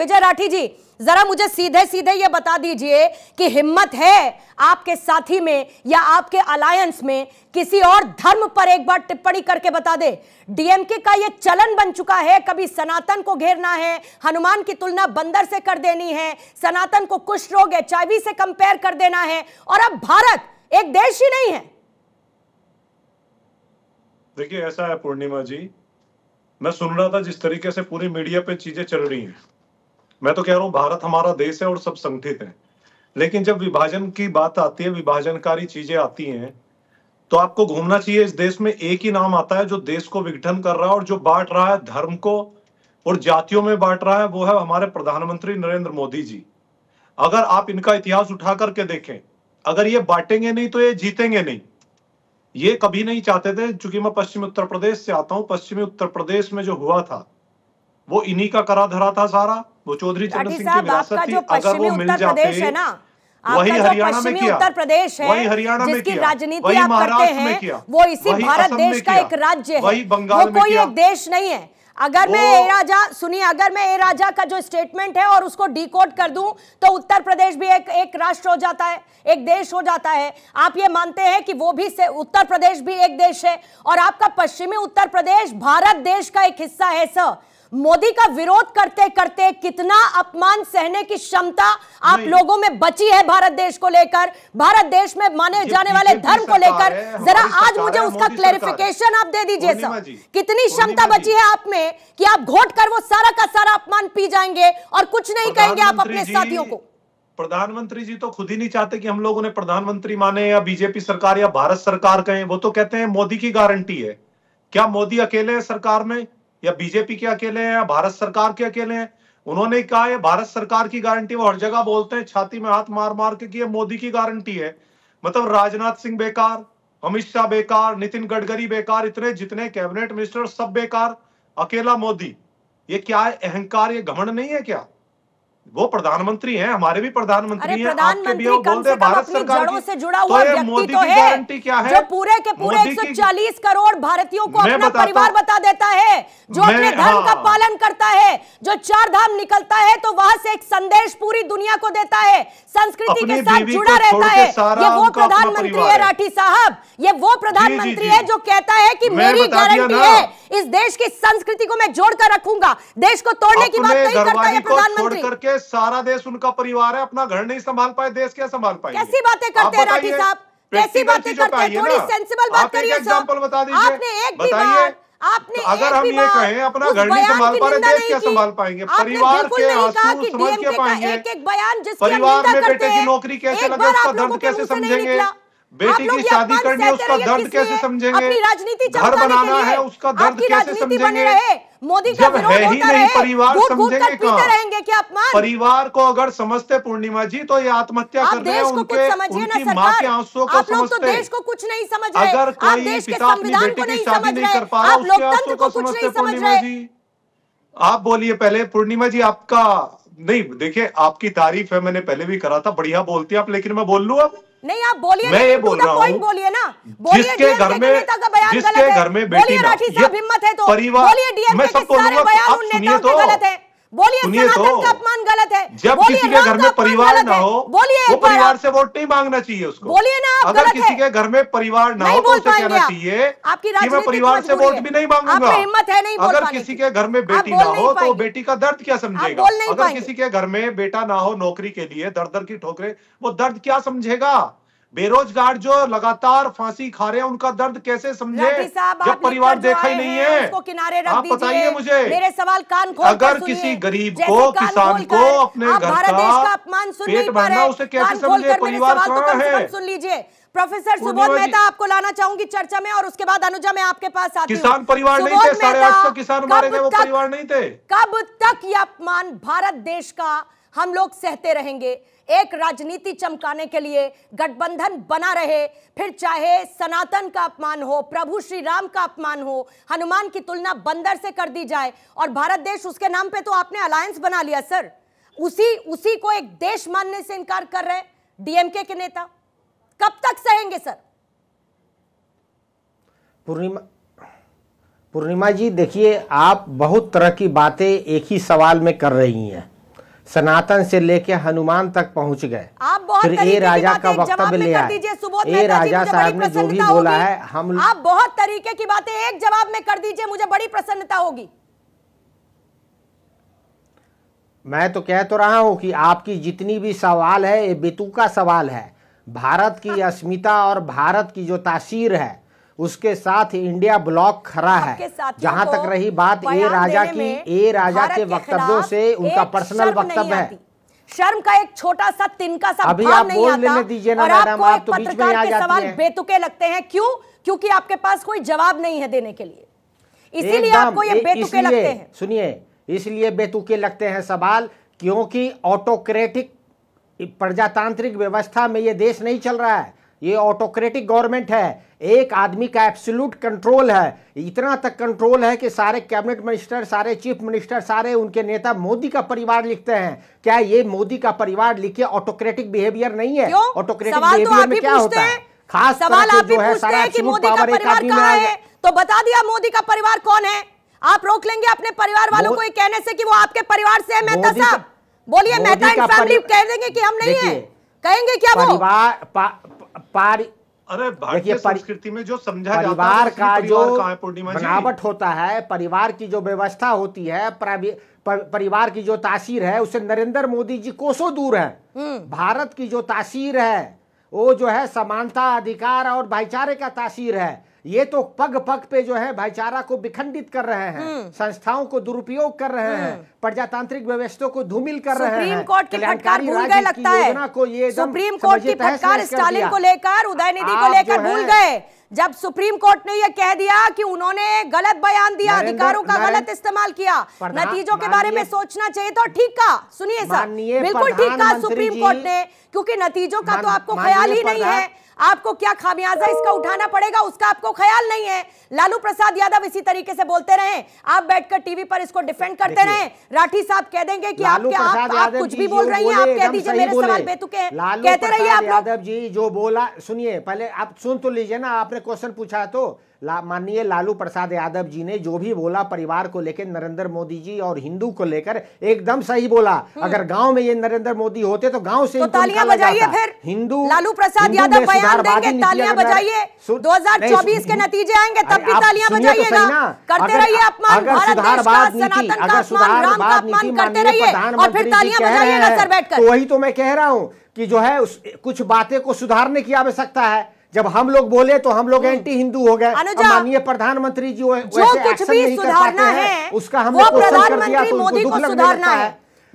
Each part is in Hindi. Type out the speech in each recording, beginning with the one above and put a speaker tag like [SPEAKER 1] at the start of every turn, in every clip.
[SPEAKER 1] विजय राठी जी जरा मुझे सीधे सीधे ये बता दीजिए कि हिम्मत है आपके साथी में या आपके अलायंस में किसी और धर्म पर एक बार टिप्पणी करके बता दे डीएमके का ये चलन बन चुका है कभी सनातन को घेरना है हनुमान की तुलना बंदर से कर देनी है सनातन को कुछ रोग एच से कंपेयर कर देना है और अब भारत एक देश ही नहीं है
[SPEAKER 2] देखिए ऐसा है पूर्णिमा जी मैं सुन रहा था जिस तरीके से पूरी मीडिया पर चीजें चल रही है मैं तो कह रहा हूँ भारत हमारा देश है और सब संगठित है लेकिन जब विभाजन की बात आती है विभाजनकारी चीजें आती हैं तो आपको घूमना चाहिए इस देश में एक ही नाम आता है जो देश को विघटन कर रहा है और जो बांट रहा है धर्म को और जातियों में बांट रहा है वो है हमारे प्रधानमंत्री नरेंद्र मोदी जी अगर आप इनका इतिहास उठा करके देखें अगर ये बांटेंगे नहीं तो ये जीतेंगे नहीं ये कभी नहीं चाहते थे चूंकि मैं पश्चिमी उत्तर प्रदेश से आता हूँ पश्चिमी उत्तर प्रदेश में जो हुआ था वो इन्हीं का करा धरा था सारा वो चौधरी चरण सिंह की विरासत थी अगर वो मिल जाते है ना
[SPEAKER 1] वही हरियाणा में किया उत्तर प्रदेश है वही हरियाणा में किया राजनीति वही महाराष्ट्र में किया वो इसी भारत देश का एक राज्य है वही बंगाल में किया कोई देश नहीं है अगर मैं ए राजा सुनिए अगर मैं ए राजा का जो स्टेटमेंट है और उसको डिकोड कर दूं तो उत्तर प्रदेश भी एक एक राष्ट्र हो जाता है एक देश हो जाता है आप ये मानते हैं कि वो भी से, उत्तर प्रदेश भी एक देश है और आपका पश्चिमी उत्तर प्रदेश भारत देश का एक हिस्सा है सर मोदी का विरोध करते करते कितना अपमान सहने की क्षमता आप लोगों में बची है भारत देश को लेकर भारत देश में माने जाने वाले धर्म को लेकर जरा आज मुझे उसका क्लेरिफिकेशन आप दे दीजिए सर कितनी क्षमता बची है आप में कि आप घोट कर वो सारा का सारा अपमान पी जाएंगे और कुछ नहीं कहेंगे आप अपने साथियों को
[SPEAKER 2] प्रधानमंत्री जी तो खुद ही नहीं चाहते कि हम लोग उन्हें प्रधानमंत्री माने या बीजेपी सरकार या भारत सरकार कहें वो तो कहते हैं मोदी की गारंटी है क्या मोदी अकेले है सरकार में या बीजेपी के अकेले हैं या भारत सरकार के अकेले हैं उन्होंने कहा है भारत सरकार की गारंटी वो हर जगह बोलते हैं छाती में हाथ मार मार के कि ये मोदी की गारंटी है मतलब राजनाथ सिंह बेकार अमित शाह बेकार नितिन गडकरी बेकार इतने जितने कैबिनेट मिनिस्टर सब बेकार अकेला मोदी ये क्या है अहंकार ये घमंड नहीं है क्या वो प्रधानमंत्री हैं हमारे भी प्रधानमंत्री हैं आपके भी कम से भारत सरकार जड़ों से जुड़ा तो हुआ तो मोदी तो की गारंटी क्या है जो पूरे के पूरे 140
[SPEAKER 1] करोड़ भारतीयों को अपना परिवार बता देता है जो अपने धर्म हाँ। का पालन करता है जो चार धाम निकलता है तो वहां से एक संदेश पूरी दुनिया को देता है संस्कृति के साथ जुड़ा रहता है ये वो प्रधानमंत्री है राठी साहब ये वो प्रधानमंत्री है जो कहता है की मेरी गारंटी है इस देश की संस्कृति को मैं जोड़कर रखूंगा देश को तोड़ने की बात नहीं करता है प्रधानमंत्री
[SPEAKER 2] देश सारा देश उनका परिवार है अपना घर नहीं संभाल पाए देश क्या संभाल पाए कैसी बातें करते हैं राठी साहब कैसी बातें करते हैं थोड़ी सेंसिबल बात करिए एग्जांपल बता दीजिए आपने एक भी बताइए
[SPEAKER 1] आपने तो अगर हम ये कहें अपना घर नहीं संभाल पा रहे देश क्या संभाल पाएंगे परिवार के आंसू समझ क्या पाएंगे एक एक बयान परिवार में बेटे की नौकरी कैसे लगे उसका दर्द कैसे
[SPEAKER 2] समझेंगे बेटी की शादी करनी है उसका दर्द कैसे समझेंगे राजनीति घर बनाना है उसका दर्द कैसे समझेंगे
[SPEAKER 1] मोदी का है ही नहीं परिवार समझेंगे कहाँ परिवार
[SPEAKER 2] को अगर समझते पूर्णिमा जी तो ये आत्महत्या कर रहे हैं उनके उनकी माँ के आंसुओं को तो समझते देश
[SPEAKER 1] को कुछ नहीं समझ अगर कोई पिता अपनी बेटी की शादी नहीं कर पा रहा उसके आंसुओं को समझते पूर्णिमा जी
[SPEAKER 2] आप बोलिए पहले पूर्णिमा जी आपका नहीं देखिए आपकी तारीफ है मैंने पहले भी करा था बढ़िया बोलती आप लेकिन मैं बोल लू अब
[SPEAKER 1] नहीं आप बोलिए मैं ये बोल तो रहा हूँ बोलिए ना जिसके घर में जिसके घर में बेटी ना हिम्मत है तो परिवार मैं सबको बोलूंगा आप सुनिए तो बोलिए तो। सनातन का अपमान गलत है जब किसी के घर में परिवार ना हो बोलिए वो परिवार
[SPEAKER 2] से वोट नहीं मांगना चाहिए उसको बोलिए ना आप अगर किसी के घर में परिवार ना हो तो उसे कहना चाहिए आपकी कि मैं परिवार से वोट भी नहीं मांगूंगा हिम्मत है नहीं अगर किसी के घर में बेटी ना हो तो बेटी का दर्द क्या समझेगा अगर किसी के घर में बेटा ना हो नौकरी के लिए दर दर की ठोकरे वो दर्द क्या समझेगा बेरोजगार जो लगातार फांसी खा रहे हैं उनका दर्द कैसे समझे जब परिवार देखा ही नहीं है उसको किनारे रख आप बताइए मुझे मेरे
[SPEAKER 1] सवाल कान खोल अगर किसी गरीब को किसान को अपने घर का अपमान सुन पेट भरना उसे कैसे समझे परिवार कहाँ है सुन लीजिए प्रोफेसर सुबोध मेहता आपको लाना चाहूंगी चर्चा में और उसके बाद अनुजा मैं आपके पास आती किसान परिवार नहीं थे साढ़े आठ सौ किसान मारे गए वो परिवार नहीं थे कब तक ये अपमान भारत देश का हम लोग सहते रहेंगे एक राजनीति चमकाने के लिए गठबंधन बना रहे फिर चाहे सनातन का अपमान हो प्रभु श्री राम का अपमान हो हनुमान की तुलना बंदर से कर दी जाए और भारत देश उसके नाम पे तो आपने अलायंस बना लिया सर उसी उसी को एक देश मानने से इनकार कर रहे डीएमके के नेता कब तक सहेंगे सर
[SPEAKER 3] पूर्णिमा पूर्णिमा जी देखिए आप बहुत तरह की बातें एक ही सवाल में कर रही हैं सनातन से लेके हनुमान तक पहुंच गए
[SPEAKER 1] आप फिर ए राजा का वक्तव्य ले आए ए राजा साहब ने जो भी बोला है हम आप बहुत तरीके की बातें एक जवाब में कर दीजिए मुझे बड़ी प्रसन्नता होगी
[SPEAKER 3] मैं तो कह तो रहा हूं कि आपकी जितनी भी सवाल है ये बेतुका सवाल है भारत की हाँ। अस्मिता और भारत की जो तासीर है उसके साथ इंडिया ब्लॉक खड़ा है जहां तो तक रही बात ए राजा की ए राजा के वक्तव्यों से उनका पर्सनल वक्तव्य है
[SPEAKER 1] शर्म का एक छोटा सा तिनका सा अभी आप नहीं आता दीजिए ना और आपको आप तो पत्रकार के सवाल बेतुके लगते हैं क्यों क्योंकि आपके पास कोई जवाब नहीं है देने के लिए इसीलिए आपको ये बेतुके लगते हैं
[SPEAKER 3] सुनिए इसलिए बेतुके लगते हैं सवाल क्योंकि ऑटोक्रेटिक प्रजातांत्रिक व्यवस्था में ये देश नहीं चल रहा है ये ऑटोक्रेटिक गवर्नमेंट है एक आदमी का एब्सोल्यूट कंट्रोल है इतना तक कंट्रोल है कि सारे कैबिनेट मिनिस्टर सारे चीफ मिनिस्टर सारे उनके नेता मोदी का परिवार लिखते हैं क्या ये मोदी का परिवार लिखे ऑटोक्रेटिक बिहेवियर नहीं है ऑटोक्रेटिक बिहेवियर तो में क्या होता है खास सवाल आप जो है सारा कि मोदी का परिवार कहाँ है
[SPEAKER 1] तो बता दिया मोदी का परिवार कौन है आप रोक लेंगे अपने परिवार वालों को ये कहने से कि वो आपके परिवार से है मेहता साहब बोलिए मेहता फैमिली कह देंगे कि हम नहीं है कहेंगे क्या
[SPEAKER 3] परिवार पार
[SPEAKER 2] अरे भारतीय संस्कृति में जो समझा परिवार जाता का परिवार जो बनावट
[SPEAKER 3] होता है परिवार की जो व्यवस्था होती है पर, परिवार की जो तासीर है उससे नरेंद्र मोदी जी कोसों दूर है हम्म। भारत की जो तासीर है वो जो है समानता अधिकार और भाईचारे का तासीर है ये तो पग पग पे जो है भाईचारा को विखंडित कर रहे हैं हम्म। संस्थाओं को दुरुपयोग कर रहे हैं हम्म। प्रजातांत्रिक व्यवस्था को धूमिल कर रहे हैं सुप्रीम कोर्ट की फटकार भूल गए लगता है सुप्रीम कोर्ट की फटकार स्टालिन को
[SPEAKER 1] लेकर उदयनिधि को लेकर भूल गए जब सुप्रीम कोर्ट ने यह कह दिया कि उन्होंने गलत बयान दिया अधिकारों का गलत इस्तेमाल किया नतीजों के बारे में सोचना चाहिए तो ठीक कहा सुनिए सर बिल्कुल ठीक कहा सुप्रीम कोर्ट ने क्योंकि नतीजों का तो आपको ख्याल ही नहीं है आपको क्या खामियाजा इसका उठाना पड़ेगा उसका आपको ख्याल नहीं है लालू प्रसाद यादव इसी तरीके से बोलते रहे आप बैठकर टीवी पर इसको डिफेंड करते रहे राठी साहब कह देंगे कि आपके आप, आप कुछ भी बोल रही हैं आप कह दीजिए मेरे सवाल बेतुके हैं कहते रहिए आप यादव
[SPEAKER 3] जी जो बोला सुनिए पहले आप सुन तो लीजिए ना आपने क्वेश्चन पूछा तो ला माननीय लालू प्रसाद यादव जी ने जो भी बोला परिवार को लेकर नरेंद्र मोदी जी और हिंदू को लेकर एकदम सही बोला हम्म। अगर गांव में ये नरेंद्र मोदी होते तो गांव से तो तालियां बजाइए फिर हिंदू लालू प्रसाद यादव बयान देंगे तालियां बजाइए 2024 के नतीजे आएंगे तब भी तालियां तो बजाइएगा करते रहिए अपमान भारत देश का सनातन का अपमान राम का अपमान करते रहिए और फिर तालियां बजाइएगा सर बैठकर तो वही तो मैं कह रहा हूँ कि जो है कुछ बातें को सुधारने की आवश्यकता है जब हम लोग बोले तो हम लोग एंटी हम्म। हिंदू हो गए माननीय प्रधानमंत्री जी जो कुछ भी सुधारना है उसका हमने प्रधानमंत्री तो मोदी को सुधारना है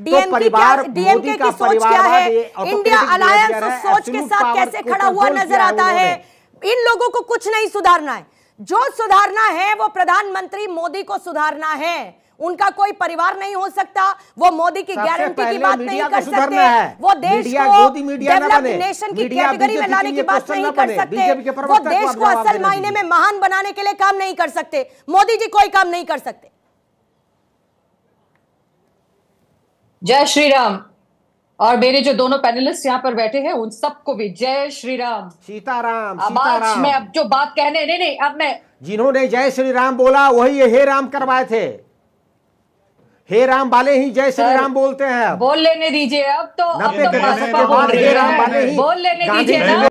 [SPEAKER 1] डीएम तो की डीएमके की सोच क्या है इंडिया अलायंस उस सोच के साथ कैसे खड़ा हुआ नजर आता है इन लोगों को कुछ नहीं सुधारना है जो सुधारना है वो प्रधानमंत्री मोदी को सुधारना है उनका कोई परिवार नहीं हो सकता वो मोदी की गारंटी की बात नहीं कर सकते वो देश को नेशन की कैटेगरी में लाने की बात नहीं कर सकते वो देश को असल मायने में महान बनाने के लिए काम नहीं कर सकते मोदी जी कोई काम नहीं कर सकते जय श्री राम और मेरे जो दोनों पैनलिस्ट यहाँ पर बैठे हैं उन सबको भी जय श्री राम
[SPEAKER 3] सीताराम सीताराम मैं अब जो बात कहने नहीं नहीं अब मैं जिन्होंने जय श्री राम बोला वही ये हे राम करवाए थे हे राम वाले ही जय श्री राम बोलते हैं
[SPEAKER 1] बोल लेने दीजिए अब तो, अब तो बोल लेने दीजिए